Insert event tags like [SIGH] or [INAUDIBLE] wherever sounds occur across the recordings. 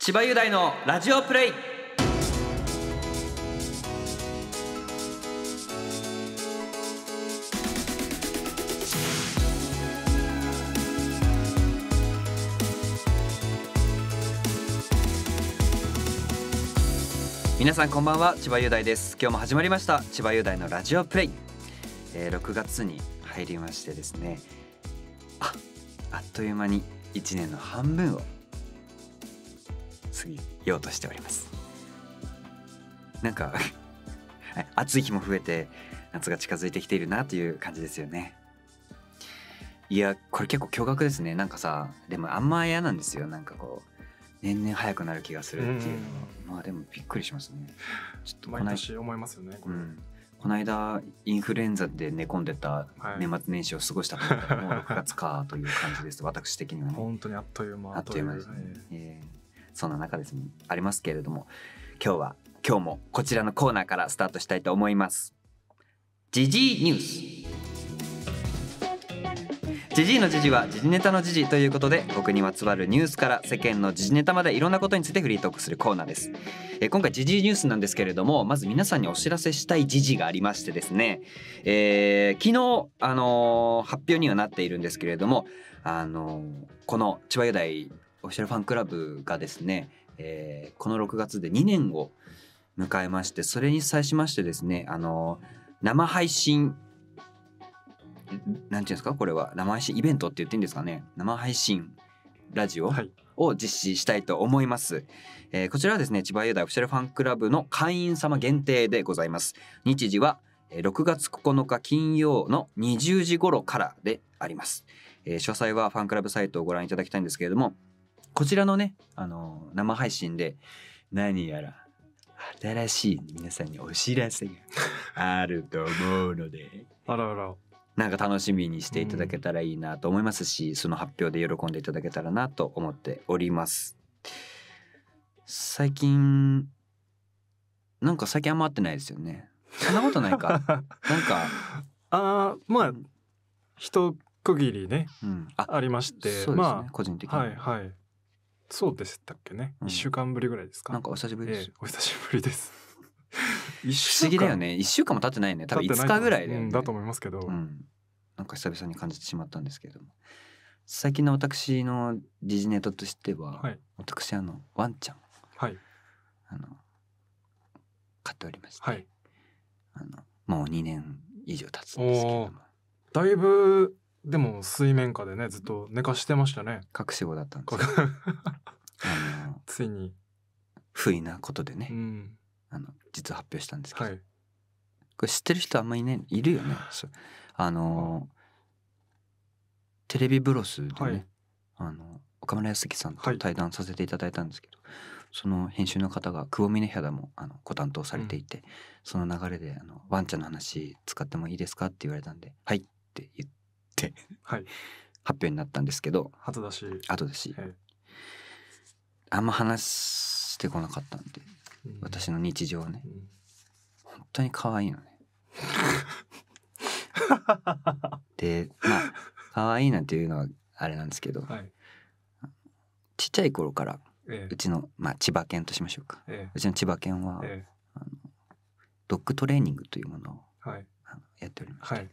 千葉雄大のラジオプレイ皆さんこんばんは千葉雄大です今日も始まりました千葉雄大のラジオプレイ、えー、6月に入りましてですねああっという間に1年の半分をようとしておりますなんか [LAUGHS] 暑い日も増えて夏が近づいてきているなという感じですよねいやこれ結構驚愕ですねなんかさでもあんま嫌なんですよなんかこう年々早くなる気がするっていうのは、まあでもびっくりしますねちょっと毎年思いますよねこうん、この間インフルエンザで寝込んでた年末年始を過ごしたと、もう6月かという感じです [LAUGHS] 私的にはね本当にあっという間あっという間ですね、ねえそんな中ですもありますけれども今日は今日もこちらのコーナーからスタートしたいと思います。ジジニュースジジのジジはジジネタのジジということで僕にまつわるニュースから世間のジジネタまでいろんなことについてフリートークするコーナーですえ今回ジジニュースなんですけれどもまず皆さんにお知らせしたいジジがありましてですね、えー、昨日、あのー、発表にはなっているんですけれども、あのー、この千葉雄大オフィシャルファンクラブがですね、えー、この6月で2年を迎えましてそれに際しましてですねあの生配信なんていうんですかこれは生配信イベントって言っていいんですかね生配信ラジオを実施したいと思います、はい、えー、こちらはですね千葉雄大オフィシャルファンクラブの会員様限定でございます日時は6月9日金曜の20時頃からであります、えー、詳細はファンクラブサイトをご覧いただきたいんですけれどもこちらのね、あの、生配信で何やら新しい皆さんにお知らせが [LAUGHS] あると思うので。あらあら。なんか楽しみにしていただけたらいいなと思いますし、うん、その発表で喜んでいただけたらなと思っております。最近、なんか最近あんま会ってないですよね。そんなことないか。[LAUGHS] なんか。ああ、まあ、一区切りね、うん、あありまして、そうですね、まあ、個人的に。はいはい。そうでしたっけね。一、うん、週間ぶりぐらいですか。なんかお久しぶりです。えー、お久しぶりです。不思議だよね。一週間も経ってないね。多分五日ぐらいだ、ねうん、だと思いますけど、うん、なんか久々に感じてしまったんですけれども。最近の私の時事ネタとしては、はい、私あのワンちゃん、はい、あの飼っておりまして、はい、あのもう2年以上経つんですけれども。だいぶでも水面下でねずっと寝かしてましたね隠し子だったんですよあのついに不意なことでね、うん、あの実は発表したんですけど、はい、これ知ってる人あんまりいいるよねあのテレビブロスでね、はい、あの岡村康樹さんと対談させていただいたんですけど、はい、その編集の方が久保峰平もあのご担当されていて、うん、その流れであの「ワンちゃんの話使ってもいいですか?」って言われたんで「はい」って言って。、はい、発表になったんですけど後出し後だし、あんま話してこなかったんで、うん、私の日常ね、うん、本当に可愛いのね [LAUGHS] でまあ可愛いなんていうのはあれなんですけど、はい、ちっちゃい頃から、うちの、まあ、千葉県としましょうか、え、うちの千葉県は、あのドッグトレーニングというものを、はい、あのやっておりまして、はい、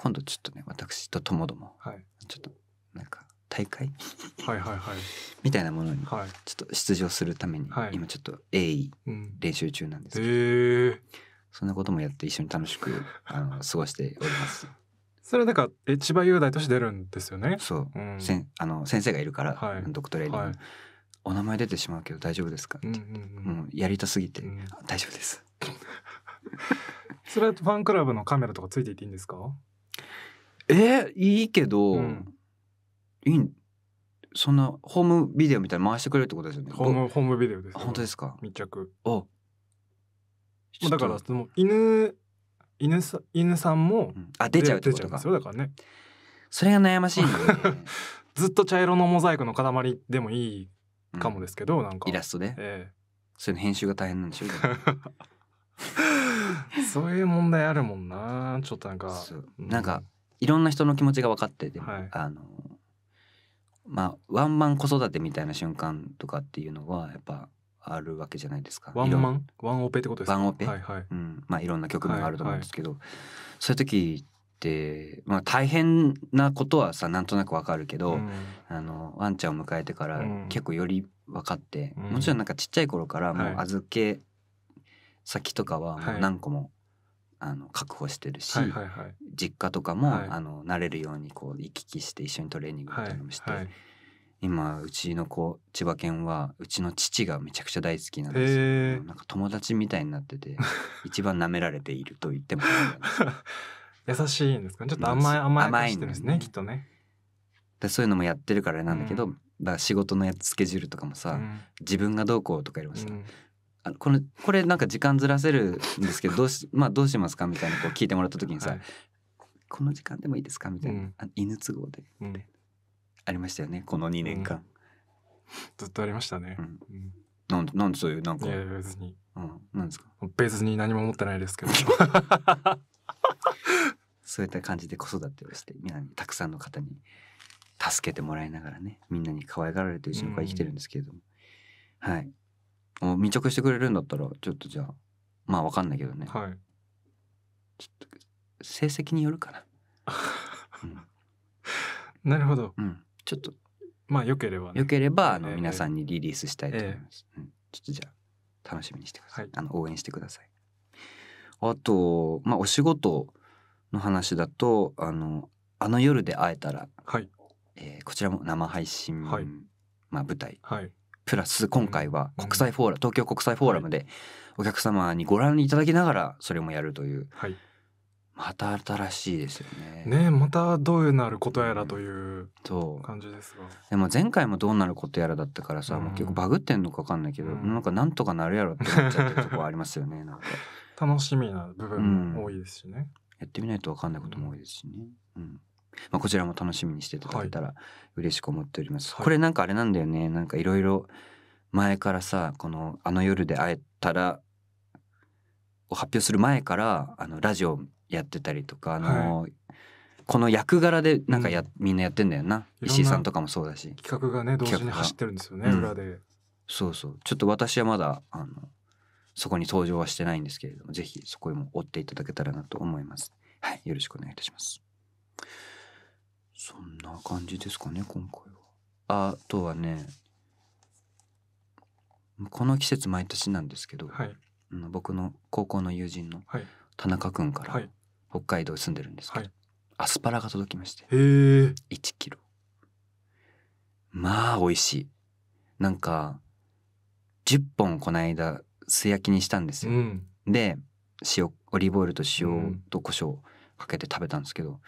今度ちょっとね私とともども、はい、ちょっとなんか大会 [LAUGHS] はいはい、はい、みたいなものにちょっと出場するために、はい、今ちょっと鋭意練習中なんですけど、うん、そんなこともやって一緒に楽しく [LAUGHS] あの過ごしております。それなんか千葉雄大として出るんですよね。そう、うん、せんあの先生がいるから、はい、ドクトレーニング、はい、お名前出てしまうけど大丈夫ですかって、うんうん、もうやりたすぎて、うん、大丈夫です。[LAUGHS] それはファンクラブのカメラとかついていていいんですか？えいいけど、うん、いいそんなホームビデオみたいな回してくれるってことですよねホームホームビデオです、本当ですか密着あだからその犬犬さ犬さんも、うん、あ出ちゃうってことかだからねそれが悩ましい、ね、[LAUGHS] ずっと茶色のモザイクの塊でもいいかもですけど、うん、なんかイラストで、ええ、それの編集が大変なんでしょう [LAUGHS] そういう問題あるもんなちょっとなんかなんか、うんいろんな人の気持ちが分かってて、はい、あのまあワンマン子育てみたいな瞬間とかっていうのはやっぱあるわけじゃないですか。ワンマンワンオペってことですワンオペ、はいはい、うん、まあいろんな局面があると思うんですけど、はいはい、そういう時って、まあ、大変なことはさなんとなくわかるけど、うん、あのワンちゃんを迎えてから結構より分かって、うん、もちろんなんかちっちゃい頃からもう預け先とかはもう何個もあの確保してるし、はいはいはい、実家とかも、はい、あの慣れるようにこう行き来して一緒にトレーニングみたいなのもして、はいはい、今うちの子千葉県はうちの父がめちゃくちゃ大好きなんですよなんか友達みたいになってて [LAUGHS] 一番舐められていると言っても [LAUGHS] 優しいんですか、ちょっと甘い甘い甘いんですねきっとねでそういうのもやってるからなんだけど、うん、だ仕事のやつスケジュールとかもさ、うん、自分がどうこうとかよりもさ、うんこのこれなんか時間ずらせるんですけどどうし, [LAUGHS] まあ、どうしますかみたいなこう聞いてもらった時にさ、はい、この時間でもいいですか?」みたいな「うん、犬都合で、うん、ありましたよねこの2年間、うん、ずっとありましたね、うん、なんでなんでそういうなんかいや別に、うん、なんですか別に何も思ってないですけど [LAUGHS] そういった感じで子育てをして皆にたくさんの方に助けてもらいながらねみんなに可愛がられてうちの子は生きてるんですけれども、はい密着してくれるんだったらちょっとじゃあまあわかんないけどね、はい、ちょっと成績によるかな、[LAUGHS] うん、なるほど、うん、ちょっとまあよければ、ね、よければあの、皆さんにリリースしたいと思います、えー、うん、ちょっとじゃあ楽しみにしてください、はい、あの応援してくださいあとまあお仕事の話だとあの「あの夜で会えたら」はい、えー、こちらも生配信、はい、まあ、舞台、はい、プラス今回は国際フォーラム東京国際フォーラムでお客様にご覧いただきながらそれもやるという、はい、また新しいですよね。ねまたどうなることやらという感じですが、うん、でも前回もどうなることやらだったからさ、うん、もう結構バグってんのか分かんないけど、うん、なんかなんとかなるやろって思っちゃってるとこありますよねなんか [LAUGHS] 楽しみな部分も多いですしね、やってみないと分かんないことも多いですしね。うんまあ、こちらも楽しみにしていただけたら嬉しく思っております。はい、これなんかあれなんだよねなんかいろいろ前からさこの「あの夜で会えたら」を発表する前からあのラジオやってたりとかあの、はい、この役柄でなんかや、うん、みんなやってんだよな石井さんとかもそうだし企画がね同時に走ってるんですよね、うん、裏でそうそうちょっと私はまだあのそこに登場はしてないんですけれどもぜひそこも追っていただけたらなと思いますはいよろしくお願いいたします感じですかね今回は。あとはねこの季節毎年なんですけど、はい、僕の高校の友人の田中君から、北海道住んでるんですけど、はい、アスパラが届きまして1キロまあ美味しいなんか10本この間素焼きにしたんですよ、うん、で塩オリーブオイルと塩と胡椒かけて食べたんですけど、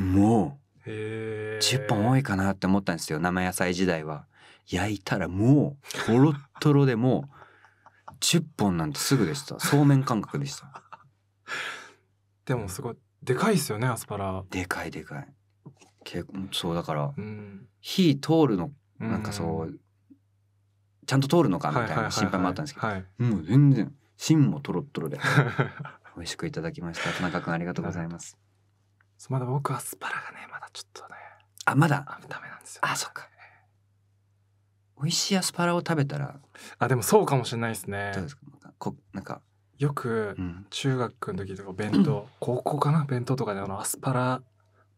うん、も10本多いかなって思ったんですよ生野菜時代は焼いたらもうとろっとろでもう10本なんてすぐでしたそうめん感覚でしたでもすごいでかいですよねアスパラでかいでかい結構そうだから、うん、火通るのなんかそう、うん、ちゃんと通るのかみたいな心配もあったんですけど、はいはいはいもう全然芯もとろっとろで [LAUGHS] 美味しくいただきました田中君ありがとうございますまだ僕アスパラがねちょっとねあまだあダメなんですよ、ね、あそっか美味しいアスパラを食べたらあでもそうかもしれないですねどうですかこなんかよく中学の時とか弁当、うん、高校かな弁当とかであのアスパラ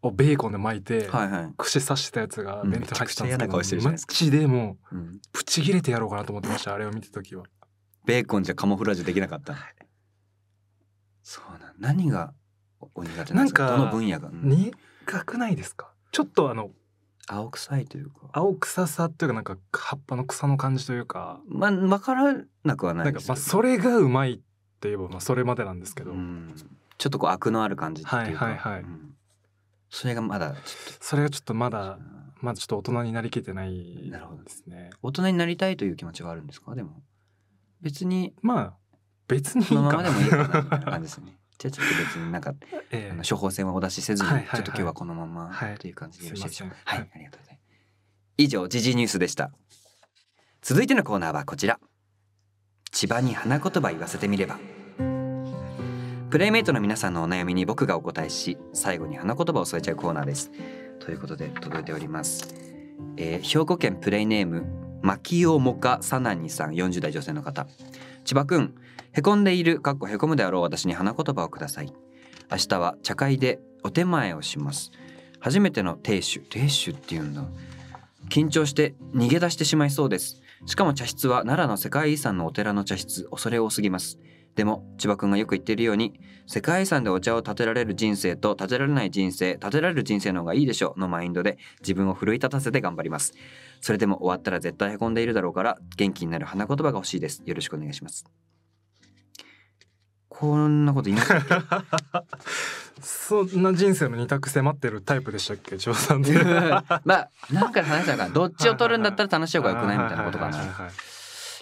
をベーコンで巻いて、はいはい、串刺してたやつが弁当入ってたんですけど、うん、ちゃくでもう、プチ切れてやろうかなと思ってましたあれを見た時はベーコンじゃカモフラージュできなかった、そうなん何がお苦手なんですかなんかどの分野が、うん、にかくないですかちょっとあの青臭いというか青臭さというかなんか葉っぱの草の感じというかまあ分からなくはないです、ね、なんかまあそれがうまいって言えばまあそれまでなんですけど、ちょっとこう悪のある感じっていうかはいはいはい、うん、それがまだそれがちょっとまだまだちょっと大人になりきってないですね大人になりたいという気持ちはあるんですかでも別にまあ別にいいかなみたいな感じですねじゃあちょっと別になんか、[LAUGHS] えー、あの処方箋はお出しせずに、はいはいはい、ちょっと今日はこのままという感じでよろしいでしょうか。はい、ありがとうございます。以上時事ニュースでした。続いてのコーナーはこちら。千葉に花言葉言わせてみれば。プレイメイトの皆さんのお悩みに僕がお答えし、最後に花言葉を添えちゃうコーナーです。ということで届いております。えー、兵庫県プレイネーム牧尾もかさなにさん40代女性の方千葉くんへこんでいる、かっこへこむであろう私に花言葉をください。明日は茶会でお手前をします。初めての亭主、亭主っていうんだ。緊張して逃げ出してしまいそうです。しかも茶室は奈良の世界遺産のお寺の茶室、恐れ多すぎます。でも、千葉くんがよく言っているように、世界遺産でお茶を立てられる人生と立てられない人生、立てられる人生の方がいいでしょうのマインドで自分を奮い立たせて頑張ります。それでも終わったら絶対へこんでいるだろうから、元気になる花言葉が欲しいです。よろしくお願いします。こんなことたそんな人生の二択迫ってるタイプでしたっけ千さん [LAUGHS] まあなんか話したからどっちを取るんだったら楽しい方がよくないみたいなことかな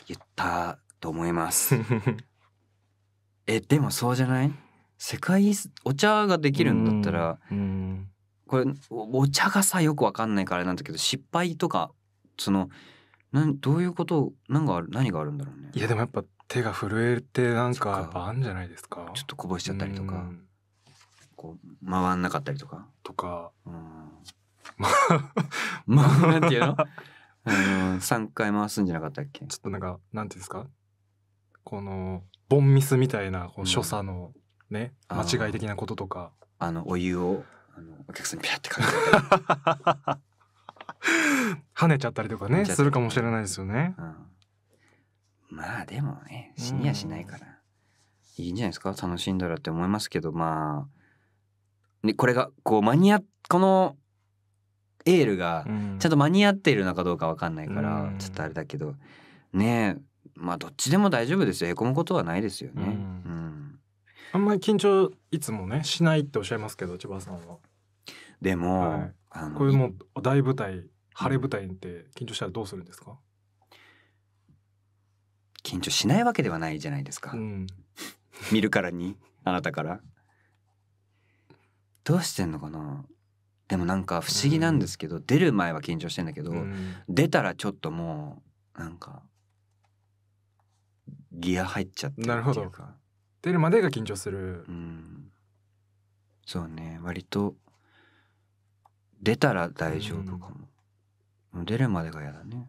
言ったと思います [LAUGHS] えでもそうじゃない世界お茶ができるんだったらこれお茶がさよくわかんないからなんだけど失敗とかそのなんどういうことなんか何があるんだろうねいやでもやっぱ手が震えてなんかやっあんじゃないですかちょっとこぼしちゃったりとか、うん、こう回んなかったりとかとか、うん、[LAUGHS] まあなんていうのあの3回回すんじゃなかったっけちょっとなんかなんていうんですかこのボンミスみたいなこう所作のね、うん、間違い的なこととかあのお湯をあのお客さんにピャってかけて [LAUGHS] 跳ねちゃったりとかねするかもしれないですよね、うんまあでもね死にやしないから、うん、いいんじゃないですか楽しんだらって思いますけどまあ、これがこう間に合っこのエールがちゃんと間に合っているのかどうか分かんないから、うん、ちょっとあれだけどねえまあどっちでも大丈夫ですよへこむことはないですよね。うん、うん、あんまり緊張いつもねしないっておっしゃいますけど千葉さんは。でも、はい、こういもう大舞台晴れ舞台って緊張したらどうするんですか緊張しないわけではないじゃないですか、うん、見るからにあなたからどうしてんのかなでもなんか不思議なんですけど、うん、出る前は緊張してんだけど、うん、出たらちょっともうなんかギア入っちゃってなるほど出るまでが緊張する、うん、そうね割と出たら大丈夫かも、出るまでが嫌だね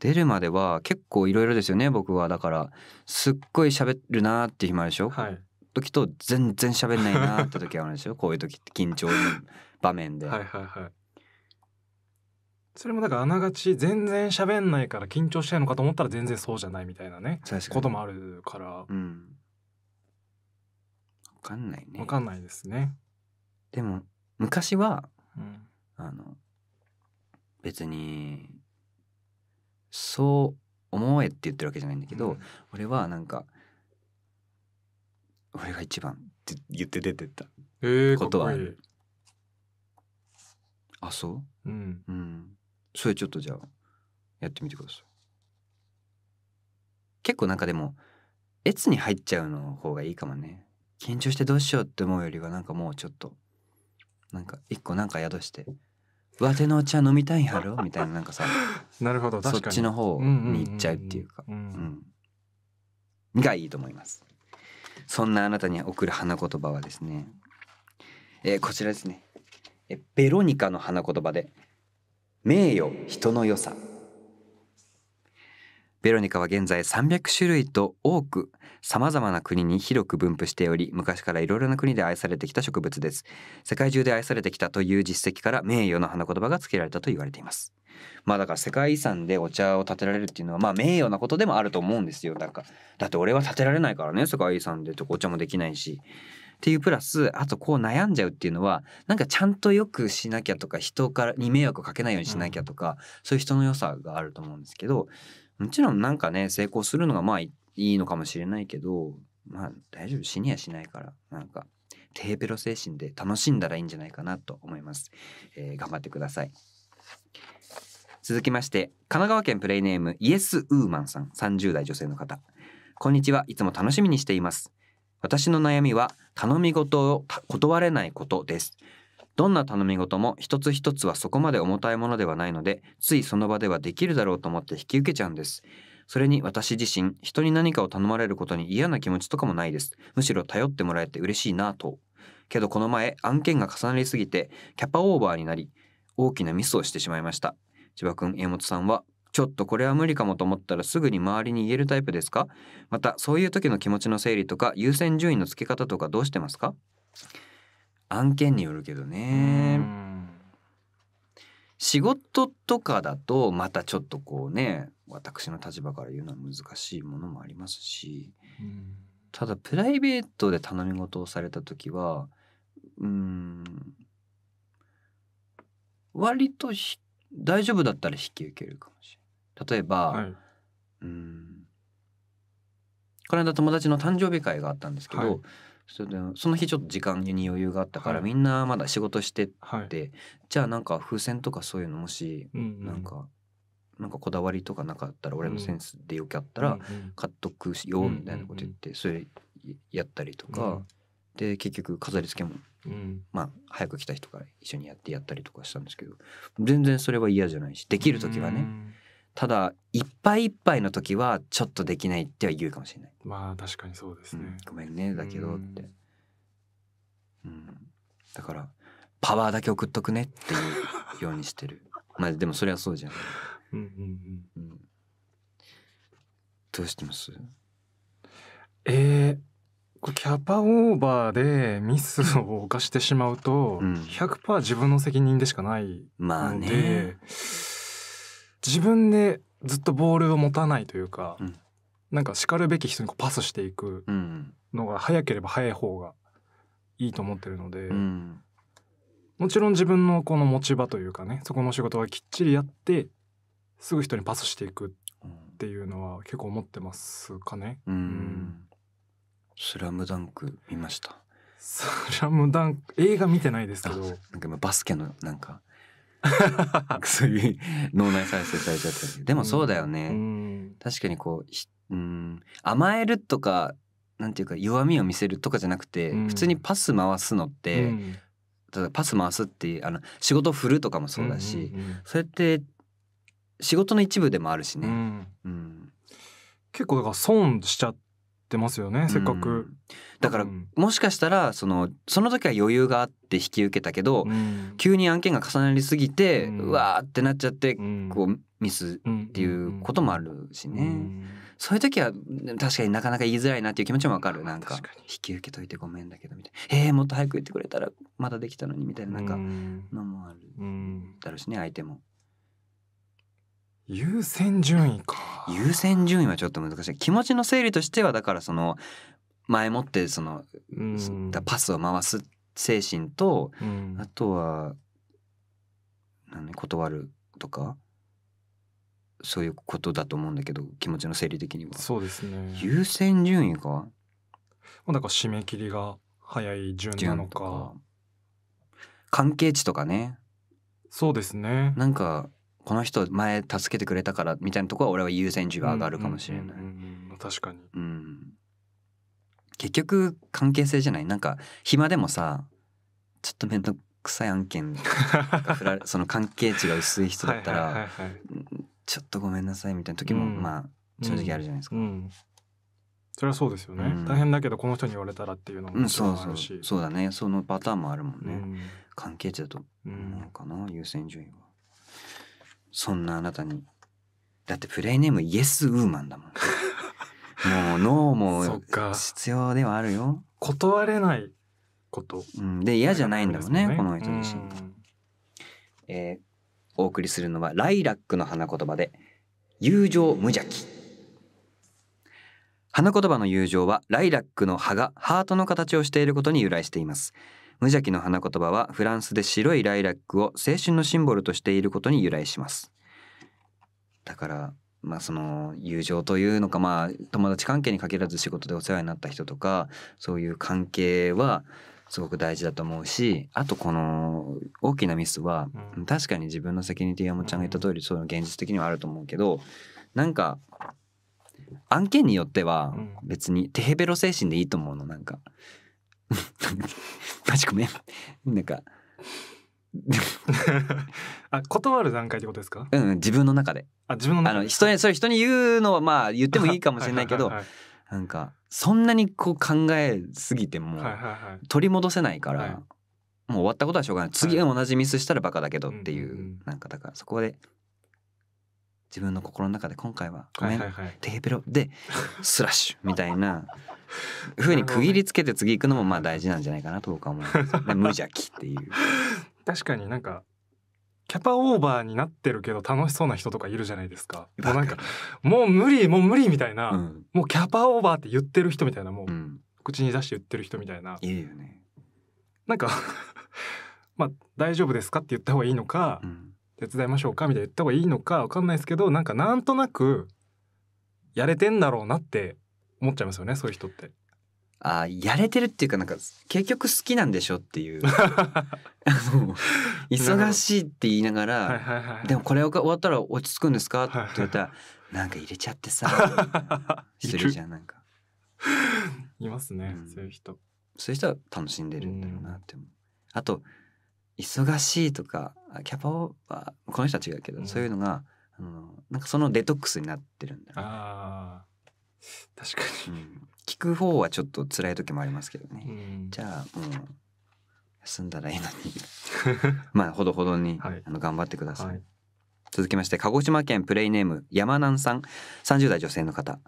出るまでは結構いろいろですよね僕はだからすっごい喋るなって暇でしょ、はい、時と全然喋んないなって時あるんでしょ [LAUGHS] こういう時って緊張の場面で。はいはいはいそれもだからあながち全然喋んないから緊張しないのかと思ったら全然そうじゃないみたいなねこともあるから、うん、分かんないね分かんないですねでも昔は、うん、あの別にそう思えって言ってるわけじゃないんだけど、うん、俺はなんか俺が一番って言って出てったことはある。えー、あそう、うん、うん、それちょっとじゃあやってみてください。結構なんかでも越に入っちゃうの方がいいかもね。緊張してどうしようって思うよりはなんかもうちょっとなんか一個なんか宿してわてのお茶飲みたいんやろ [LAUGHS] みたいななんかさなるほどそっちの方に行っちゃうっていうか、うん、がいいと思いますそんなあなたに送る花言葉はですね、えー、こちらですねえベロニカの花言葉で「名誉人の良さ」ベロニカは現在300種類と多く様々な国に広く分布しており昔からいろいろな国で愛されてきた植物です世界中で愛されてきたという実績から名誉の花言葉が付けられたと言われていますまあだから世界遺産でお茶を建てられるっていうのはまあ名誉なことでもあると思うんですよかだって俺は建てられないからね世界遺産でとお茶もできないしっていうプラスあとこう悩んじゃうっていうのはなんかちゃんとよくしなきゃとか人からに迷惑をかけないようにしなきゃとか、そういう人の良さがあると思うんですけどもちろんなんかね、成功するのがまあいいのかもしれないけど、まあ大丈夫、死にはしないから、なんか、テーペロ精神で楽しんだらいいんじゃないかなと思います。えー、頑張ってください。続きまして、神奈川県プレイネームイエスウーマンさん、30代女性の方。こんにちは。いつも楽しみにしています。私の悩みは、頼み事を断れないことです。どんな頼み事も一つ一つはそこまで重たいものではないので、ついその場ではできるだろうと思って引き受けちゃうんです。それに私自身、人に何かを頼まれることに嫌な気持ちとかもないです。むしろ頼ってもらえて嬉しいなと。けどこの前、案件が重なりすぎて、キャパオーバーになり、大きなミスをしてしまいました。千葉くん、江本さんは、ちょっとこれは無理かもと思ったらすぐに周りに言えるタイプですかまた、そういう時の気持ちの整理とか、優先順位のつけ方とかどうしてますか案件によるけどね仕事とかだとまたちょっとこうね私の立場から言うのは難しいものもありますし、ただプライベートで頼み事をされた時はうん割と大丈夫だったら引き受けるかもしれない。例えば、はい、うんこの間友達の誕生日会があったんですけど、はいそれでその日ちょっと時間に余裕があったから、はい、みんなまだ仕事してって、はい、じゃあなんか風船とかそういうのもし、うんうん、なんかなんかこだわりとかなかったら俺のセンスでよかったら買っとくよみたいなこと言ってそれやったりとか、で結局飾り付けも、まあ早く来た人から一緒にやってやったりとかしたんですけど全然それは嫌じゃないしできる時はね、ただいっぱいいっぱいの時はちょっとできないっては言うかもしれないまあ確かにそうですね、うん、ごめんねだけどって、うん、だからパワーだけ送っとくねっていうようにしてる [LAUGHS] まあでもそれはそうじゃうんうんうん、うん、どうしてますえー、これキャパオーバーでミスを犯してしまうと100%自分の責任でしかないので、まあね自分でずっとボールを持たないというか、うん、なんかしかるべき人にパスしていくのが早ければ早い方がいいと思ってるので、うん、もちろん自分のこの持ち場というかねそこの仕事はきっちりやってすぐ人にパスしていくっていうのは結構思ってますかね。うん、スラムダンク見ました。スラムダンク映画見てないですけど、なんかバスケのなんか [LAUGHS] 薬脳内再生されちゃったりでもそうだよね、うん、確かにこううん甘えるとかなんていうか弱みを見せるとかじゃなくて、うん、普通にパス回すのって、うん、例えパス回すっていうあの仕事振るとかもそうだし、うんうんうん、それって仕事の一部でもあるしね、うん結構だから損しちゃって。ってますよね、うん、せっかく。だから、もしかしたらそのその時は余裕があって引き受けたけど、うん、急に案件が重なりすぎて、うん、わーってなっちゃって、こうミスっていうこともあるしね。そういう時は確かになかなか言いづらいなっていう気持ちもわかるなんか引き受けといてごめんだけどみたいな「えー、もっと早く言ってくれたらまだできたのに」みたいななんかのもあるだろうしね相手も。優先順位か優先順位はちょっと難しい気持ちの整理としてはだからその前もってその、うん、パスを回す精神と、うん、あとは何断るとかそういうことだと思うんだけど気持ちの整理的にはそうですね優先順位かだか締め切りが早い順なのか関係値とかねそうですねなんかこの人前助けてくれたからみたいなとこは俺は優先順位は上がるかもしれない。確かに、うん、結局関係性じゃないなんか暇でもさちょっと面倒くさい案件その関係値が薄い人だったら、はいはい、ちょっとごめんなさいみたいな時も、うん、まあ正直あるじゃないですか。うん、それはそうですよね、大変だけどこの人に言われたらっていうのももあるし、そうそうそうだねそのパターンもあるもんね、関係値だと思うかな、優先順位は。そんなあなたに。だってプレイネームイエスウーマンだもん。もう脳も必要ではあるよ。断れないこと。うん、で嫌じゃないんだもんね、ね、この人自身。えー、お送りするのはライラックの花言葉で友情無邪気。花言葉の友情はライラックの葉がハートの形をしていることに由来しています。無邪気の花言葉はフランスで白いライラックを青春のシンボルとしていることに由来します。だからまあその友情というのかまあ友達関係に限らず仕事でお世話になった人とかそういう関係はすごく大事だと思うしあとこの大きなミスは、確かに自分の責任って山ちゃんが言った通りそういうの現実的にはあると思うけどなんか案件によっては別にテヘベロ精神でいいと思うのなんか [LAUGHS] マジごめん。なんか。[LAUGHS] あ断る段階ってことですか？うん、自分の中で。あ、自分のあの人にそれ人に言うのはまあ言ってもいいかもしれないけど、なんかそんなにこう考えすぎても、はいはい、取り戻せないから、もう終わったことはしょうがない。次は同じミスしたらバカだけどっていう、はい、なんかだからそこで自分の心の中で今回はごめん、はいはいテヘペロでスラッシュみたいなふ [LAUGHS] うに区切りつけて次行くのもまあ大事なんじゃないかなと僕は思います、無邪気っていう [LAUGHS] 確かになんかキャパオーバーになってるけど楽しそうな人とかいるじゃないですかもうなんかもう無理もう無理みたいな、うん、もうキャパオーバーって言ってる人みたいなもう、口に出して言ってる人みたいな、いよねなんか [LAUGHS] まあ大丈夫ですかって言った方がいいのか、うん、手伝いましょうかみたいな言った方がいいのかわかんないですけどなんかなんとなくやれてんだろうなって思っちゃいますよねそういう人って。あやれてるっていうかなんか結局好きなんでしょっていう [LAUGHS] 忙しいって言いながら、でもこれ終わったら落ち着くんですかって言われたら、なんか入れちゃってさ [LAUGHS] するじゃんなんか。いますね、うん、そういう人。そういう人は楽しんでるんだろうなって思う。あと忙しいとかキャパオーバーこの人は違うけど、うん、そういうのがあのなんかそのデトックスになってるんだよ、ね。あ確かに、うん、聞く方はちょっと辛い時もありますけどね、うん、じゃあもう休んだらいいのに [LAUGHS] まあほどほどに、はい、あの頑張ってください、はい、続きまして鹿児島県プレイネーム山南さん30代女性の方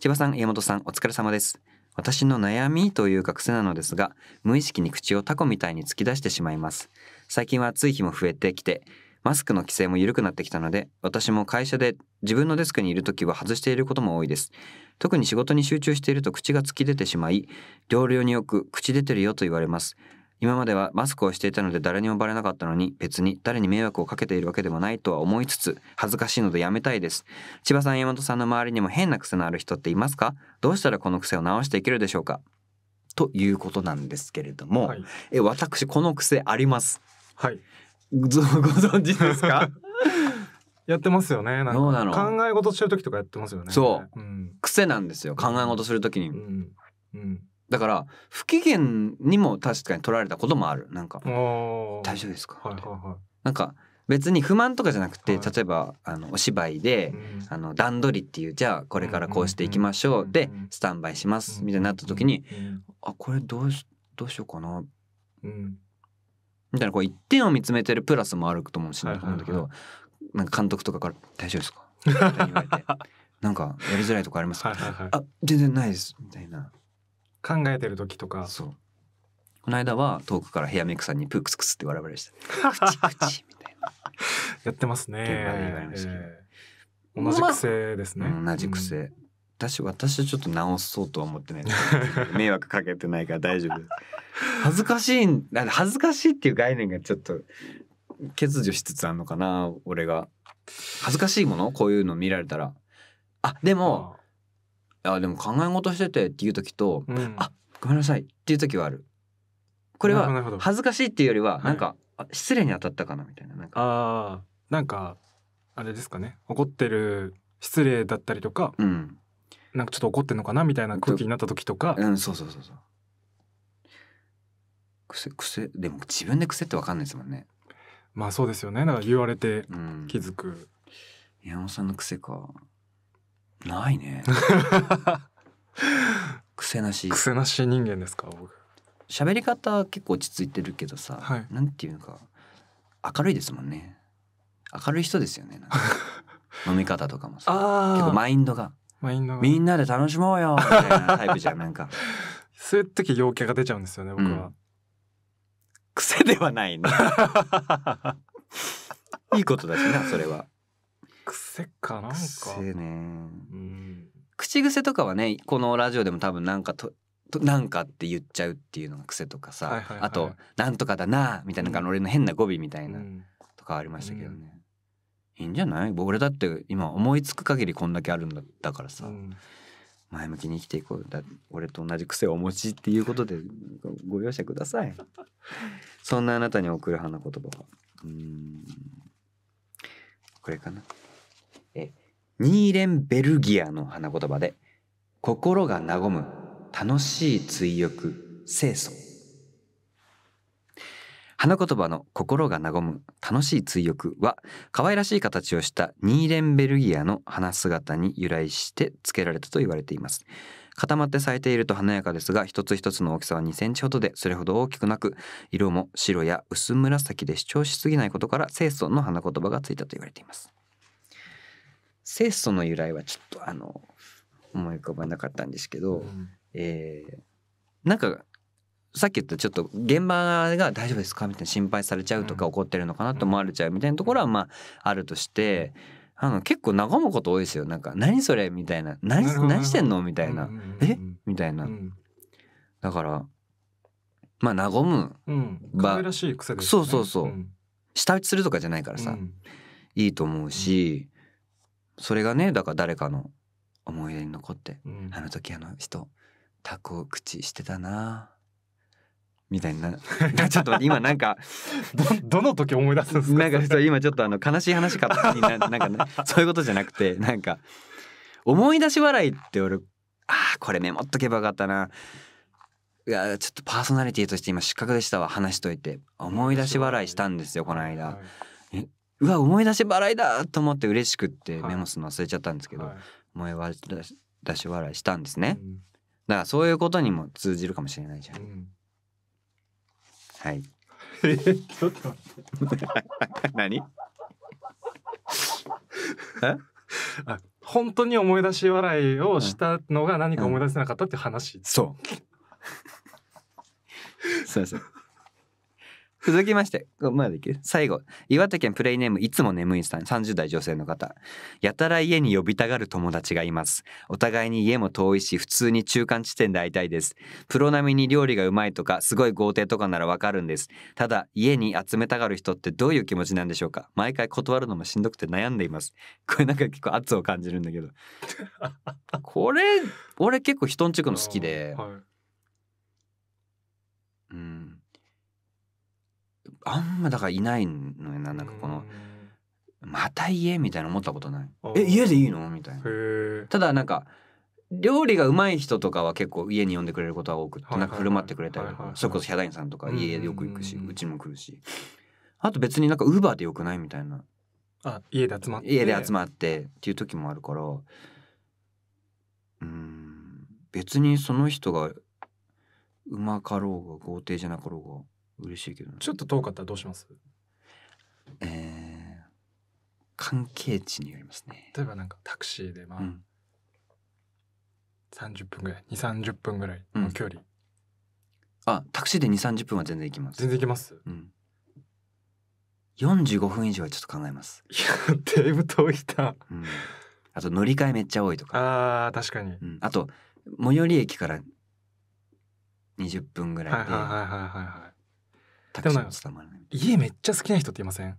千葉さん山本さんお疲れ様です私の悩みというか癖なのですが無意識に口をタコみたいに突き出してしまいます最近は暑い日も増えてきてマスクの規制も緩くなってきたので、私も会社で自分のデスクにいるときは外していることも多いです。特に仕事に集中していると口が突き出てしまい、同僚によく口出てるよと言われます。今まではマスクをしていたので誰にもバレなかったのに別に誰に迷惑をかけているわけでもないとは思いつつ恥ずかしいのでやめたいです千葉さん山本さんの周りにも変な癖のある人っていますかどうしたらこの癖を直していけるでしょうかということなんですけれども、はい、え私この癖ありますはいご存知ですか [LAUGHS] やってますよね。どうなの考え事してる時とかやってますよね。そう、うん、癖なんですよ。考え事する時に。うん、うん、だから不機嫌にも確かに取られたこともある。なんか大丈夫ですか。はいはいはい。なんか別に不満とかじゃなくて、はい、例えばあのお芝居で、うん、あの段取りっていうじゃあこれからこうしていきましょう、うん、でスタンバイしますみたいになった時に、うん、あこれどうしどうしようかな。うんみたいなこう一点を見つめてるプラスもあると思うし、れはいはい、だけどなんか監督とかから「大丈夫ですか?」みたい言われて「なんかやりづらいとこありますか?」はいはい、あ全然ないです」みたいな。考えてる時とかそうこの間は遠くからヘアメイクさんにプクスクスって笑われましたプチプチみたいな [LAUGHS] やってますね同じ癖ですね、同じ癖、うん私私はちょっと直そうとは思ってない迷惑かけてないから大丈夫 [LAUGHS] 恥ずかしい恥ずかしいっていう概念がちょっと欠如しつつあるのかな俺が恥ずかしいものこういうの見られたらあでもあでも考え事しててっていう時と、うん、あごめんなさいっていう時はあるこれは恥ずかしいっていうよりはなんか、はい、失礼に当たったかなみたいななんかあなんかあれですかね怒ってる失礼だったりとか、うん、なんかちょっと怒ってんのかなみたいな空気になった時とか、うん、そうそうそうそう癖癖でも自分で癖って分かんないですもんねまあそうですよねだから言われて気づく、うん、山本さんの癖かないね [LAUGHS] 癖なし癖なし人間ですか僕喋り方結構落ち着いてるけどさ、はい、なんていうか明るいですもんね明るい人ですよね [LAUGHS] 飲み方とかもさ結構マインドがみんなで楽しもうよみたいなタイプじゃんなんか [LAUGHS] そういう時陽キャが出ちゃうんですよね僕は、うん、癖ではないね [LAUGHS] いいことだしなそれは癖かなんか癖ね、うん、口癖とかはねこのラジオでも多分なんかとなんかって言っちゃうっていうのが癖とかさ、はいはいはい、あと「なんとかだな」みたいな俺の変な語尾みたいな、とかありましたけどね、うんいいんじゃない俺だって今思いつく限りこんだけあるんだだからさ、うん、前向きに生きていこうだ俺と同じ癖をお持ちっていうことで [LAUGHS] ご容赦くださいそんなあなたに贈る花言葉はうんこれかなえニーレンベルギアの花言葉で心が和む楽しい追憶清楚花言葉の心が和む楽しい追憶は可愛らしい形をしたニーレンベルギアの花姿に由来して付けられたと言われています。固まって咲いていると華やかですが一つ一つの大きさは2センチほどでそれほど大きくなく色も白や薄紫で主張しすぎないことから清楚の花言葉がついたと言われています。清楚の由来はちょっとあの思い浮かばなかったんですけど、うん、えー、なんかさっき言ったちょっと現場が大丈夫ですかみたいな心配されちゃうとか怒ってるのかなと思われちゃうみたいなところはまああるとしてあの結構和むこと多いですよなんか「何それ」みたいな「何何してんの?」みたいな「えみたいな。だからまあ和む場、うん、らしい癖です、ね、そうそうそう、うん、下打ちするとかじゃないからさ、うん、いいと思うし、それがねだから誰かの思い出に残って、あの時あの人タコ口してたなみたいなちょっと今なんか [LAUGHS] どの時思い出すんですかなんか今ちょっとあの悲しい話かになんか、ね、そういうことじゃなくてなんか思い出し笑いって俺ああこれメモっとけばよかったないやちょっとパーソナリティとして今失格でしたわ話しといて思い出し笑いしたんですよこの間、はい、うわ思い出し笑いだと思って嬉しくってメモするの忘れちゃったんですけど、はい、思い出し笑いしたんですね、うん、だからそういうことにも通じるかもしれないじゃん、うんはい。えちょっと待って。何？[LAUGHS] あ本当に思い出し笑いをしたのが何か思い出せなかったって話。うんうん、そう。[LAUGHS] すいません。続きましてまる最後岩手県プレイネームいつも眠いさん30代女性の方やたら家に呼びたがる友達がいますお互いに家も遠いし普通に中間地点で会いたいですプロ並みに料理がうまいとかすごい豪邸とかならわかるんですただ家に集めたがる人ってどういう気持ちなんでしょうか毎回断るのもしんどくて悩んでいますこれなんか結構圧を感じるんだけどこれ俺結構人んちくの好きで、はい、うんあんまだからいないのよななんかこの「また家?」みたいな思ったことない「え家でいいの?」みたいな。ただなんか料理がうまい人とかは結構家に呼んでくれることは多くてなんか振る舞ってくれたりとかそれこそヒャダインさんとか家でよく行くしうちも来るしあと別になんかウーバーでよくないみたいなあ家で集まって家で集まってっていう時もあるからうん別にその人がうまかろうが豪邸じゃなかろうが嬉しいけど、ね、ちょっと遠かったらどうしますえー、関係値によりますね例えばなんかタクシーでまあ、うん、30分ぐらい2三3 0分ぐらいの距離、うん、あタクシーで2三3 0分は全然行きます全然行きます、うん、45分以上はちょっと考えますいやだいぶ遠いな、うん、あと乗り換えめっちゃ多いとかあー確かに、うん、あと最寄り駅から20分ぐらいででな家めっちゃ好きな人っていません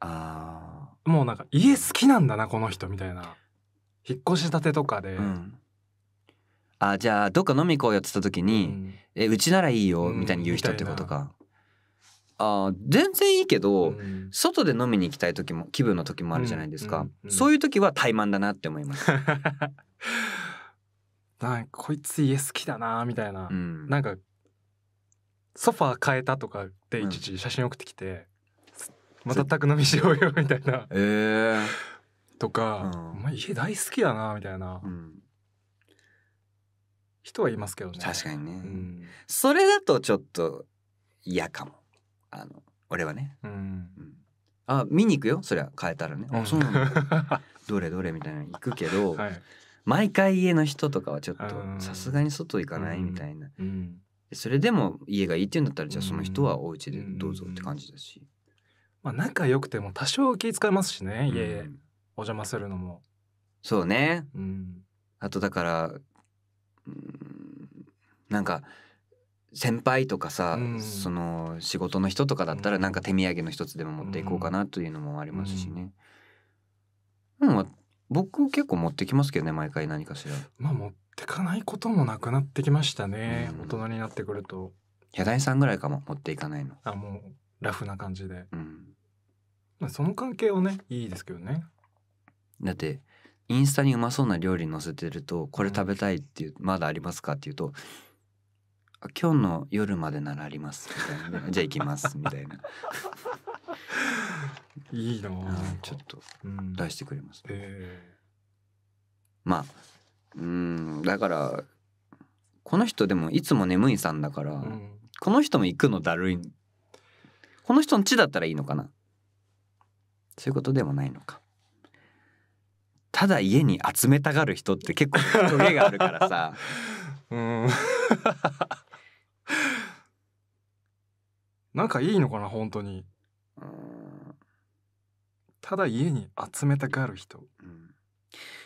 あもうなんか家好きなんだなこの人みたいな引っ越し立てとかで、うん、あじゃあどっか飲み行こうよって言った時に「うん、えうちならいいよ」みたいに言う人ってことか、うん、あ全然いいけど、うん、外で飲みに行きたい時も気分の時もあるじゃないですか、そういう時は怠慢だなって思います [LAUGHS] なんこいつ家好きだなみたいな、うん、なんかソファー変えたとかって一時写真送ってきて、また宅飲みしようよみたいな、えー、とか、うん、お前家大好きだなみたいな、うん、人はいますけどね確かにね、うん、それだとちょっと嫌かもあの俺はね、うんあ見に行くよそりゃ変えたらね、あそうなんだどれどれみたいな行くけど、[LAUGHS] はい、毎回家の人とかはちょっとさすがに外行かないみたいな、うんそれでも家がいいって言うんだったらじゃあその人はお家でどうぞって感じだし、まあ、仲良くても多少気遣いますしね家、へお邪魔するのもそうね、うん、あとだからうんなんか先輩とかさ、その仕事の人とかだったらなんか手土産の一つでも持っていこうかなというのもありますしね、うん、うん、僕結構持ってきますけどね毎回何かしらまあ持っってかないこともなくなってきましたね、うん大人になってくると矢ャさんぐらいかも持っていかないの。あもうラフな感じでうん、その関係をねいいですけどねだってインスタにうまそうな料理載せてると「これ食べたい」っていう「まだありますか?」っていうと「あ今日の夜までならあります」みたいな「[LAUGHS] じゃあ行きます」みたいな、[LAUGHS] いいなあちょっとうん出してくれます、ええまあうんだからこの人でもいつも眠いさんだから、うん、この人も行くのだるいこの人の地だったらいいのかなそういうことでもないのかただ家に集めたがる人って結構トゲがあるからさ [LAUGHS] うん [LAUGHS] なんかいいのかな本当にただ家に集めたがる人、うん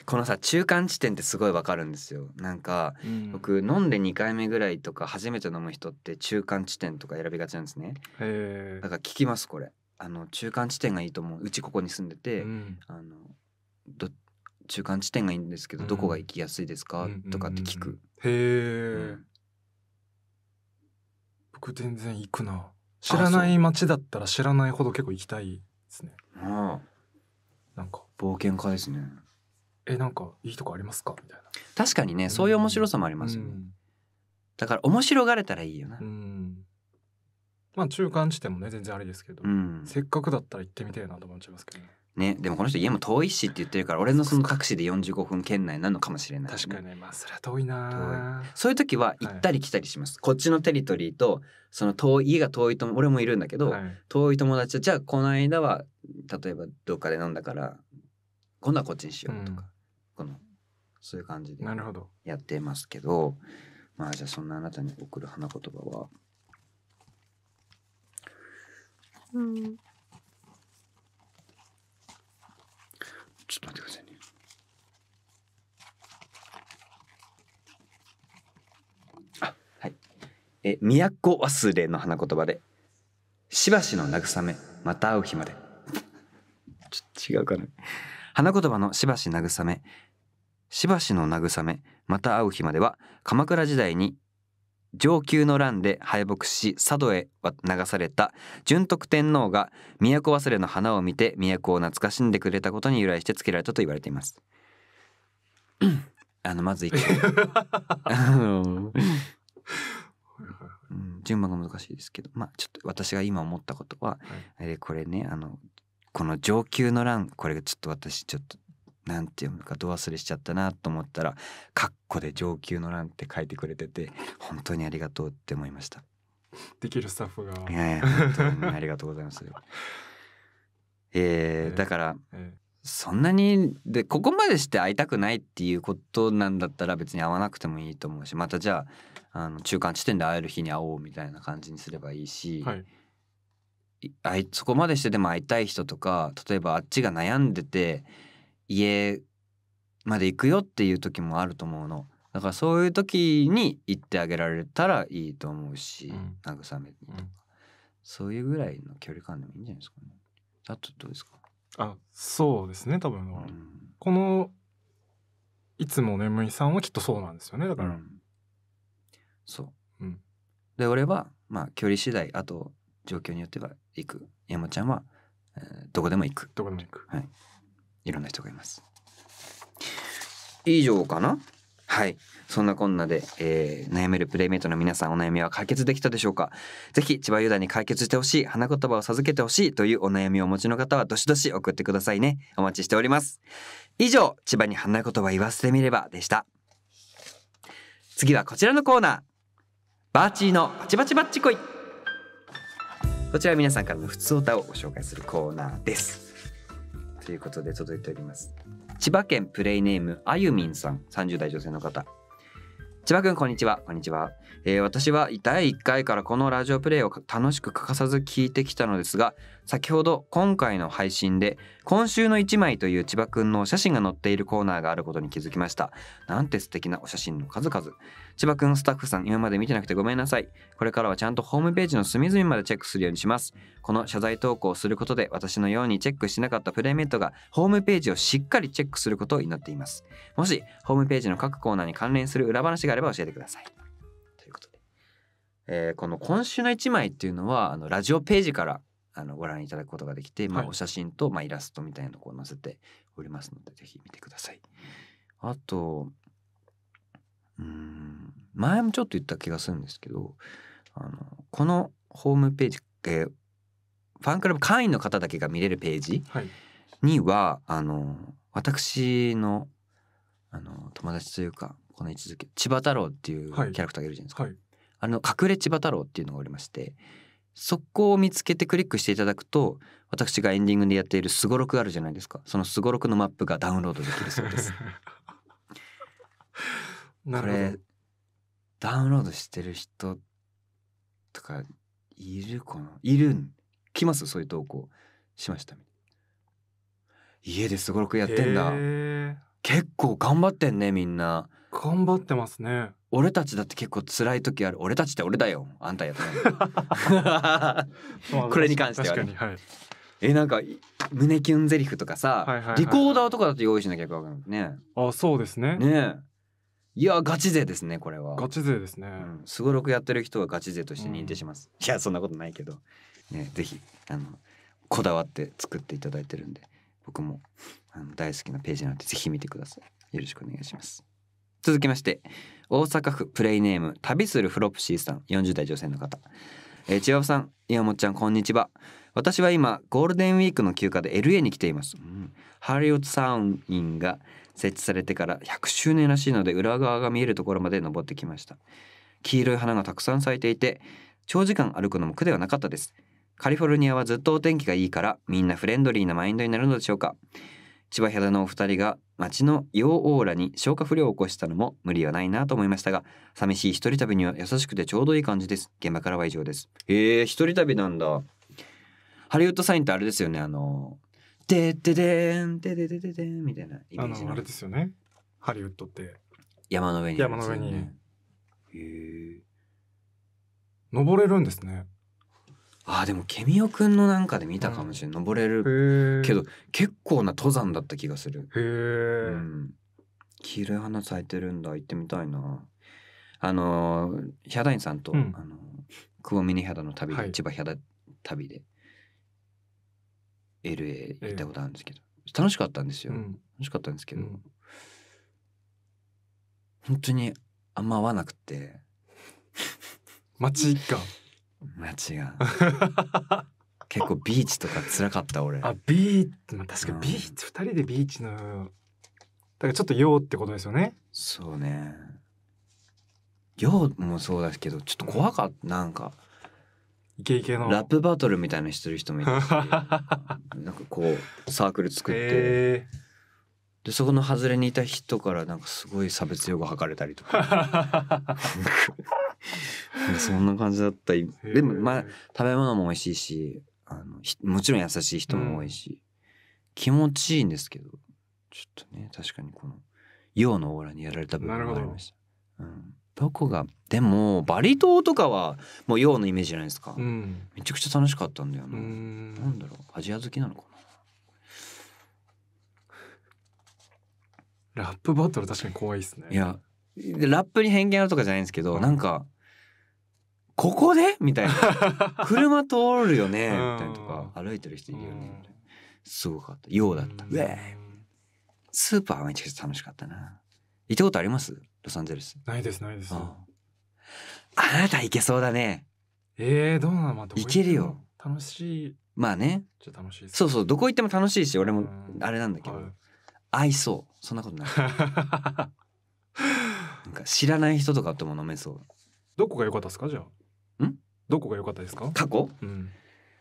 このさ中間地点ってすごいわかるんですよなんか、うん、僕飲んで2回目ぐらいとか初めて飲む人って中間地点とか選びがちなんですねだから聞きますこれあの中間地点がいいと思ううちここに住んでて、うん、あのど中間地点がいいんですけど、どこが行きやすいですか、うん、とかって聞く、へえ、僕全然行くな知らない街だったら知らないほど結構行きたいですねああなんか冒険家ですねえなんかいいとこありますかみたいな確かにね、そういう面白さもありますよね、うん、だから面白がれたらいいよな、うん、まあ中間地点もね全然あれですけど、せっかくだったら行ってみていなと思っちゃいますけどねね、でもこの人家も遠いしって言ってるから俺のそのタクシーで45分圏内なのかもしれない、ね、確かにまあそれは遠いなそういう時は行ったり来たりします、はい、こっちのテリトリーとその遠い家が遠いと俺もいるんだけど、はい、遠い友達じゃあこの間は例えばどっかで飲んだから今度はこっちにしようとか、このそういう感じでなるほどやってますけどまあじゃあそんなあなたに送る花言葉はうんちょっと待ってくださいね。あはい。え、都忘れの花言葉で、しばしの慰め、また会う日まで。ちょっと違うかな。花言葉のしばし慰め、しばしの慰め、また会う日までは、鎌倉時代に上級の乱で敗北し佐渡へ流された純徳天皇が都忘れの花を見て都を懐かしんでくれたことに由来して付けられたと言われています。[COUGHS] あのまず一順番が難しいですけどまあちょっと私が今思ったことは、はい、これねあのこの上級の欄これがちょっと私ちょっと何て読むかど忘れしちゃったなと思ったらカッコで上級の欄って書いてくれてて本当にありがとうって思いましたできるスタッフがいやいや本当にありがとうございますえー、えー、だから、えー、そんなにでここまでして会いたくないっていうことなんだったら別に会わなくてもいいと思うしまたじゃああの中間地点で会える日に会おうみたいな感じにすればいいし、はいあいそこまでしてでも会いたい人とか例えばあっちが悩んでて家まで行くよっていう時もあると思うのだからそういう時に行ってあげられたらいいと思うし、うん、慰めにとか、うん、そういうぐらいの距離感でもいいんじゃないですかねあとどうですかあそうですね多分、うん、このいつも眠いさんはきっとそうなんですよねだから、そう、で俺はまあ距離次第あと状況によっては行く山ちゃんは、えー、どこでも行くどこでも行くはいいろんな人がいます以上かなはい。そんなこんなで、えー、悩めるプレイメイトの皆さんお悩みは解決できたでしょうかぜひ、千葉雄大に解決してほしい、花言葉を授けてほしいというお悩みをお持ちの方は、どしどし送ってくださいね。お待ちしております。以上、千葉に花言葉言わせてみればでした。次はこちらのコーナー。バーチーのバチバチバッチコイ。こちら皆さんからの普通歌をご紹介するコーナーです。ということで届いております。千葉県プレイネームあゆみんさん、30代女性の方。千葉くん、こんにちは。こんにちは。えー、私は第1回からこのラジオプレイを楽しく欠かさず聞いてきたのですが、先ほど今回の配信で今週の1枚という千葉くんのお写真が載っているコーナーがあることに気づきましたなんて素敵なお写真の数々千葉くんスタッフさん今まで見てなくてごめんなさいこれからはちゃんとホームページの隅々までチェックするようにしますこの謝罪投稿をすることで私のようにチェックしなかったプレイメントがホームページをしっかりチェックすることを祈っていますもしホームページの各コーナーに関連する裏話があれば教えてくださいということで、えー、この今週の1枚っていうのはあのラジオページから「あのご覧いただくことができて、まあ、お写真と、まあ、イラストみたいなとこを載せておりますので、ぜひ見てください。あと、うん、前もちょっと言った気がするんですけど、あのこのホームページ、えー、ファンクラブ会員の方だけが見れるページには、はい、あの私のあの友達というかこの位置づけ千葉太郎っていうキャラクターがいるじゃないですか、はいはい、あの隠れ千葉太郎っていうのがおりましてそこを見つけてクリックしていただくと私がエンディングでやっているすごろくあるじゃないですかそのすごろくのマップがダウンロードできるそうです [LAUGHS] これダウンロードしてる人とかいるかないるん来ますそういう投稿しました家ですごろくやってんだ結構頑張ってんねみんな頑張ってますね俺たちだって結構辛い時ある俺たちって俺だよあんたやっ [LAUGHS] これに関しては、ね、はい、えなんか胸キュンゼリフとかさ、はいはいはいリコーダーとかだと用意しなきゃいけないねあそうですねねいやガチ勢ですねこれはガチ勢ですねすごろくやってる人はガチ勢として認定します、うん、いやそんなことないけどねぜひあのこだわって作っていただいてるんで僕もあの大好きなページなんでぜひ見てくださいよろしくお願いします続きまして大阪府プレイネーム旅するフロプシーさん40代女性の方えー、千葉さん岩本ちゃんこんにちは私は今ゴールデンウィークの休暇で LA に来ています、うん、ハリウッドサウンインが設置されてから100周年らしいので裏側が見えるところまで登ってきました黄色い花がたくさん咲いていて長時間歩くのも苦ではなかったですカリフォルニアはずっとお天気がいいからみんなフレンドリーなマインドになるのでしょうか千葉平のお二人が街の洋オーラに消化不良を起こしたのも無理はないなと思いましたが寂しい一人旅には優しくてちょうどいい感じです現場からは以上ですへえ一人旅なんだハリウッドサインってあれですよねあのでででんでででででみたいなイメージのあれですよねハリウッドって山の上に、ね、山の上にへえ登れるんですねあでもケミオくんのなんかで見たかもしれない、うん、登れるけど結構な登山だった気がするへえ、うん、黄色い花咲いてるんだ行ってみたいなあのヒャダインさんと、うん、あのオミ峰ヒャダの旅、はい、千葉ヒャダ旅で LA 行ったことあるんですけど、えー、楽しかったんですよ、うん、楽しかったんですけど、うん、本当にあんま合わなくて街か [LAUGHS] 間違う [LAUGHS] 結構ビーチとか辛かった俺あビーチ、確かビーチ、うん、2人でビーチのだからちょっと用ってことですよねそうね用もそうだけどちょっと怖かったなんかイケイケのラップバトルみたいなしてる人もいた [LAUGHS] なんかこうサークル作ってでそこの外れにいた人からなんかすごい差別用語吐かれたりとか [LAUGHS] [LAUGHS] そんな感じだったでもまあ食べ物も美味しいしあのもちろん優しい人も多いし、うん、気持ちいいんですけどちょっとね確かにこの陽のオーラにやられた部分がありました。うんどこがでもバリ島とかはもう洋のイメージじゃないですか、うん、めちゃくちゃ楽しかったんだよな、ね、んなんだろうアジア好きなのかなラップバトル確かに怖いっすねいやラップに偏見あるとかじゃないんですけど、うん、なんかここで [LAUGHS] みたいな車通るよねみたいなとか歩いてる人いるよねすごかったようだったウェスーパーめちゃくちゃ楽しかったな行ったことありますロサンゼルスないですないですあなた行けそうだねえー、どうなの、ま行けるよ楽しいまあね楽しい、そうそうどこ行っても楽しいし俺もあれなんだけど、い、愛そうそんなことない [LAUGHS] なんか知らない人とかとも飲めそうどこが良かったですかじゃあんどこが良かったですか過去、うん、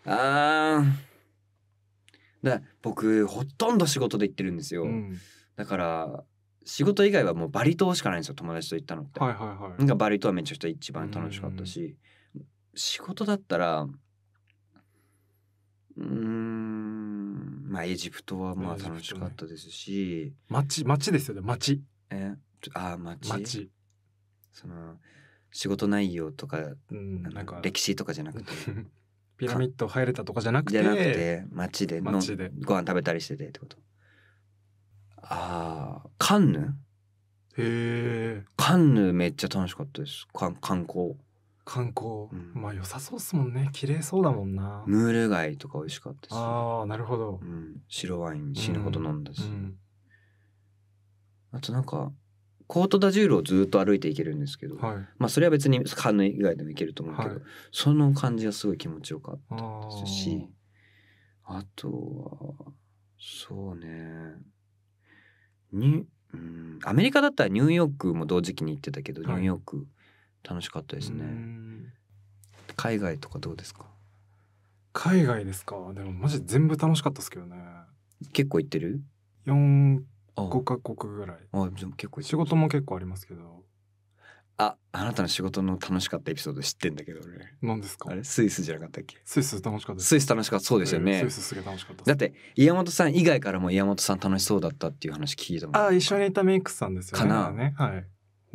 ああだ僕ほとんど仕事で行ってるんですよ、うん、だから仕事以外はもうバリ島しかないんですよ友達と行ったのって、はいはいはい、かバリ島はめちゃくちゃ一番楽しかったし、うん、仕事だったらうんまあエジプトはまあ楽しかったですし、ね、町町ですよね町えああ町町その仕事内容とか、うん、なんか歴史とかじゃなくて [LAUGHS] ピラミッド入れたとかじゃなくてじゃなくて街で街でご飯食べたりしててってことああカンヌへえカンヌめっちゃ楽しかったです観光観光、うん、まあ良さそうっすもんね綺麗そうだもんなムール貝とか美味しかったしああなるほど、うん、白ワイン死ぬほど飲んだし、うん、あとなんかコートダジュールをずっと歩いていけるんですけど、はい、まあそれは別にカヌ以外でもいけると思うけど、はい、その感じがすごい気持ちよかったですしあとはそうねにうんアメリカだったらニューヨークも同時期に行ってたけど、ニューヨーク楽しかったですね。海外とかどうですか海外ですかでもマジ全部楽しかったですけどね結構行ってる4 5か国ぐらいあでも結構仕事も結構ありますけどああなたの仕事の楽しかったエピソード知ってんだけど俺何ですかあれスイスじゃなかったっけスイス楽しかったスイス楽しかったそうですよね、スイスすげえ楽しかっただって岩本さん以外からも岩本さん楽しそうだったっていう話聞いたもんあ一緒にいたメイクさんですよねかな、はい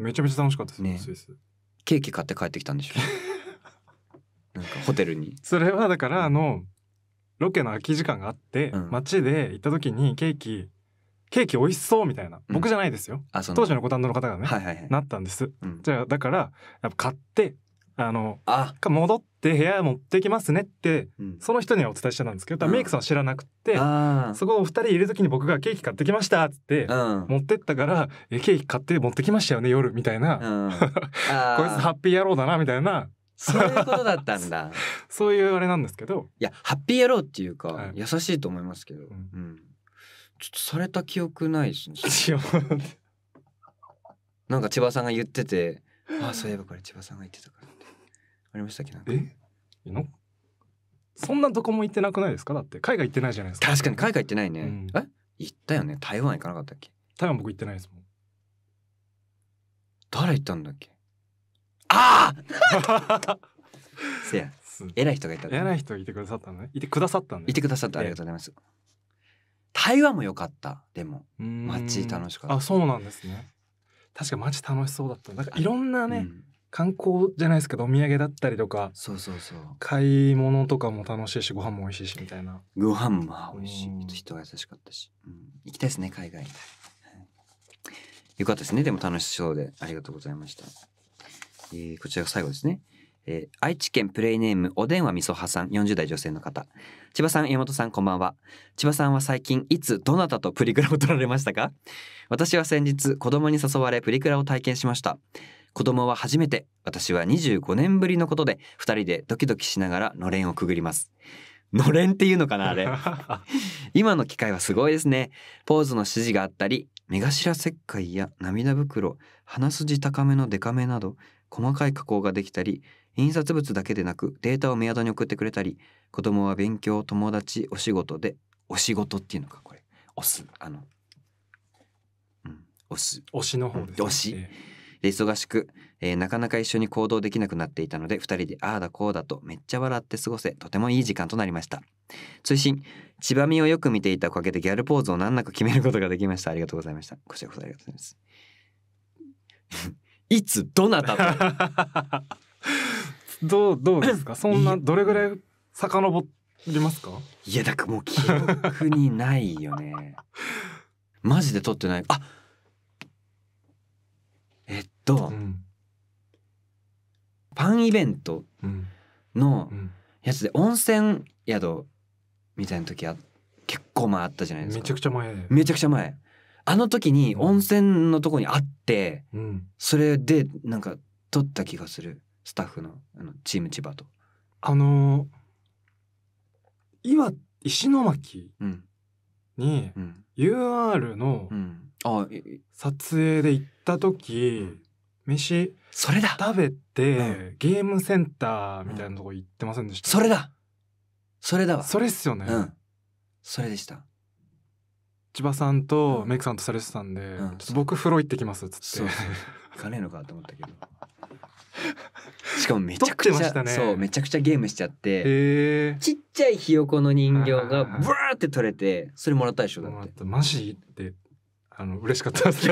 めちゃめちゃ楽しかったですねスイスケーキ買って帰ってきたんでしょ [LAUGHS] なんかホテルにそれはだからあの、ロケの空き時間があって、うん、街で行った時にケーキケーキ美味しそうみたいな、うん、僕じゃないですよ当時のご担当の方がね、はいはいはい、なったんです、うん、じゃあだからやっぱ買ってあの戻って部屋持ってきますねって、うん、その人にはお伝えしてたんですけど、メイクさんは知らなくてそこお二人いる時に僕がケーキ買ってきましたっつって、持ってったからえケーキ買って持ってきましたよね夜みたいな、[LAUGHS] こいつハッピー野郎だなみたいなそういうことだったんだ [LAUGHS] そういうあれなんですけどいやハッピー野郎っていうか、はい、優しいと思いますけど、うんちょっとされた記憶ないですね。[LAUGHS] [LAUGHS] なんか千葉さんが言ってて、ああそういえばこれ千葉さんが言ってたからって。ありましたっけなんか。え？そんなどこも行ってなくないですかだって海外行ってないじゃないですか。確かに海外行ってないね。うん、え？行ったよね。台湾行かなかったっけ？台湾僕行ってないですもん。誰行ったんだっけ？ああ。[LAUGHS] せや。偉い人がいた。偉い人がいてくださったのね。いてくださったんで。いてくださってありがとうございます。台湾も良かったでも街楽しかったあそうなんですね確か街楽しそうだったなんかいろんなね、うん、観光じゃないですけどお土産だったりとかそうそうそう買い物とかも楽しいしご飯も美味しいしみたいなご飯も美味しい人が優しかったし、うん、行きたいですね海外、はよかったですねでも楽しそうでありがとうございました、えー、こちらが最後ですねえー、愛知県プレイネームおでんはみそはさん40代女性の方千葉さん山本さんこんばんは千葉さんは最近いつどなたとプリクラを撮られましたか私は先日子供に誘われプリクラを体験しました子供は初めて私は25年ぶりのことで2人でドキドキしながらのれんをくぐりますのれんっていうのかなあれ [LAUGHS] 今の機会はすごいですねポーズの指示があったり目頭切開や涙袋鼻筋高めのデカめなど細かい加工ができたり印刷物だけでなくデータをメアドに送ってくれたり子供は勉強友達お仕事でお仕事っていうのかこれ押すあの、うん、押す押しの方です、ね、押しで忙しく、えー、なかなか一緒に行動できなくなっていたので2人でああだこうだとめっちゃ笑って過ごせとてもいい時間となりました通信ちばみをよく見ていたおかげでギャルポーズを難なく決めることができましたありがとうございましたこちらこそありがとうございます [LAUGHS] いつどなたとどうどうですか [LAUGHS] そんなどれぐらい遡りますかいやだからもう記憶にないよねマジで撮ってないあえっと、うん、ファンイベントのやつで温泉宿みたいな時あ結構前あったじゃないですかめちゃくちゃ前めちゃくちゃ前あの時に温泉のとこにあって、うん、それでなんか撮った気がするスタッフのあのチーム千葉と。あのー、今石巻に UR の撮影で行った時、飯それだ食べて、ゲームセンターみたいなとこ行ってませんでした、うん、それだそれだわそれっすよね、うん、それでした千葉さんとメイクさんとされてたんで、僕風呂行ってきますっつって行かねえのかと思ったけどしかもめちゃくちゃ、ね、そうめちゃくちゃゲームしちゃってちっちゃいひよこの人形がブワーって取れてそれもらったでしょだってマジであの嬉しかったです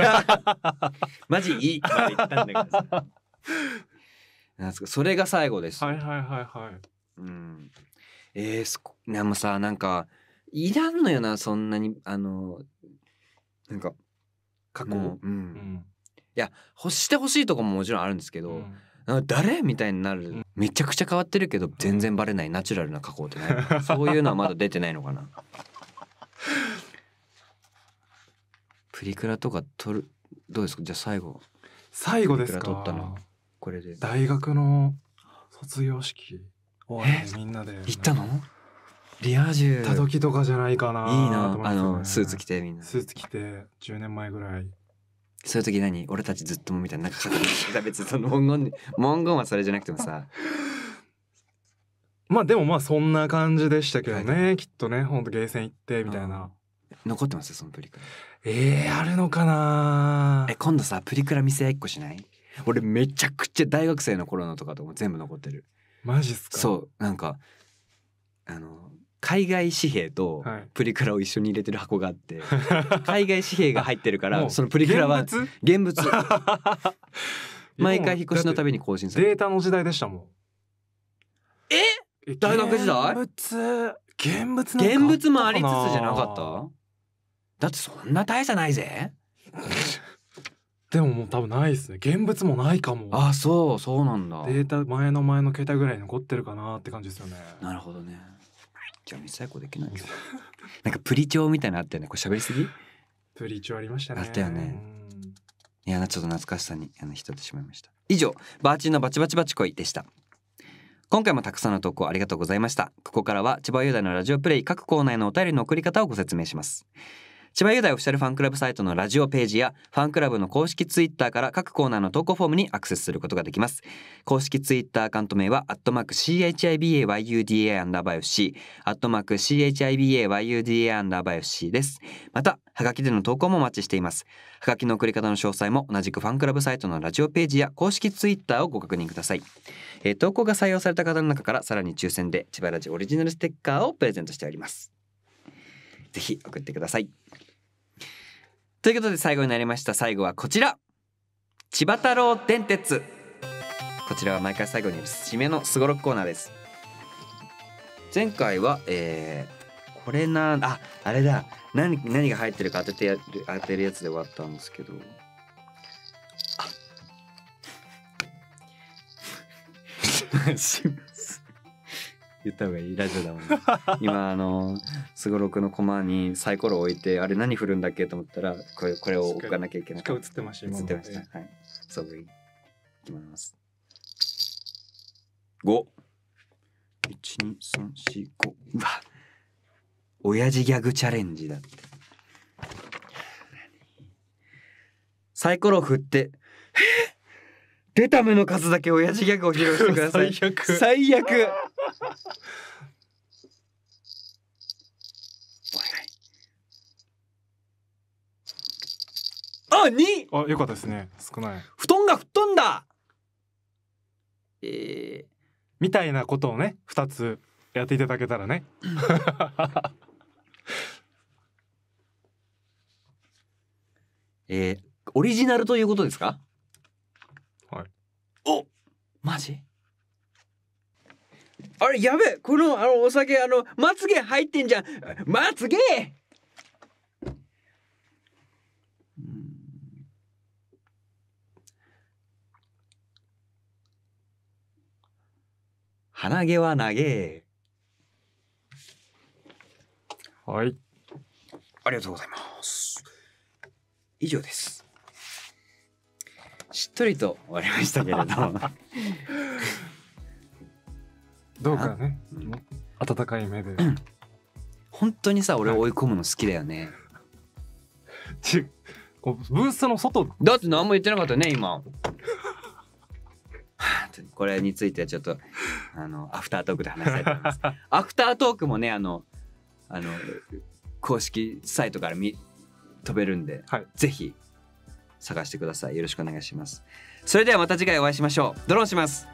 [LAUGHS] マジいいって言ったんだけどなんすかそれが最後ですはいはいはいはいうんえー、すでもさなんかいらんのよなそんなにあのなんか過去うん、うん、いや欲してほしいとこももちろんあるんですけど、うん誰みたいになる、めちゃくちゃ変わってるけど全然バレないナチュラルな加工ってないそういうのはまだ出てないのかな [LAUGHS] プリクラとか撮るどうですかじゃあ最後最後ですか撮ったのこれで大学の卒業式お、みんなで行ったのリア充た時とかじゃないかないいな、あのスーツ着てみんなスーツ着て10年前ぐらいそういう時何俺たちずっともみたいな仲かかっ別にその文言 [LAUGHS] 文言はそれじゃなくてもさまあでもまあそんな感じでしたけどね、はい、きっとねほんとゲーセン行ってみたいな残ってますそのプリクラえー、あるのかなえ今度さプリクラ店せ合いしない俺めちゃくちゃ大学生の頃のとかとも全部残ってるマジっすかそうなんかあの海外紙幣とプリクラを一緒に入れてる箱があって、はい、海外紙幣が入ってるからそのプリクラは現物 [LAUGHS] 毎回引っ越しのたびに更新されるデータの時代でしたもんえ大学時代現物現物もありつつじゃなかっただってそんな大差ないぜ [LAUGHS] でももう多分ないですね現物もないかもあそうそうなんだデータ前の前の携帯ぐらい残ってるかなって感じですよねなるほどねじゃあミサイコできない [LAUGHS] なんかプリチョみたいなあったよねこう喋りすぎプリチョありましたねあったよねいやちょっと懐かしさにあの浸ってしまいました以上バーチンのバチバチバチ恋でした今回もたくさんの投稿ありがとうございましたここからは千葉雄大のラジオプレイ各コーナーへのお便りの送り方をご説明します千葉雄大オフィシャルファンクラブサイトのラジオページや、ファンクラブの公式ツイッターから各コーナーの投稿フォームにアクセスすることができます。公式ツイッターアカウント名は、アットマーク CHIBAYUDA アンダーバー FC、アットマーク CHIBAYUDA アンダーバー FC です。また、はがきでの投稿もお待ちしています。はがきの送り方の詳細も同じくファンクラブサイトのラジオページや公式ツイッターをご確認ください。えー、投稿が採用された方の中からさらに抽選で千葉ラジオオリジナルステッカーをプレゼントしております。ぜひ送ってください。ということで最後になりました最後はこちら千葉太郎電鉄こちらは毎回最後に締めのすごろくコーナーです前回は、えー、これなああれだ何何が入ってるか当ててやる当てるやつで終わったんですけどあ [LAUGHS] 言った方がいいラジオだもん、ね、[LAUGHS] 今あのすごろくの駒にサイコロ置いてあれ何振るんだっけと思ったらこれこれを置かなきゃいけない映ってました映ってましたはいそういきます五一二三四五うわ親父ギャグチャレンジだってサイコロ振って出た目の数だけ親父ギャグを披露してください [LAUGHS] 最悪最悪 [LAUGHS] あ、二。あ、よかったですね。少ない。布団が吹っ飛んだ。えー、みたいなことをね、二つやっていただけたらね。[LAUGHS] えー、オリジナルということですか。はい。お、マジ。あれやべえこのあのお酒あのまつげ入ってんじゃんまつげ鼻毛は長えはいありがとうございます以上ですしっとりと終わりましたけれど [LAUGHS] どうかね、温かい目で、うん、本当にさ俺追い込むの好きだよね、ちブースの外だって何も言ってなかったね今これについてはちょっとあのアフタートークで話したいと思います [LAUGHS] アフタートークもねあのあの公式サイトから見飛べるんで、はい、ぜひ探してくださいよろしくお願いしますそれではまた次回お会いしましょうドローします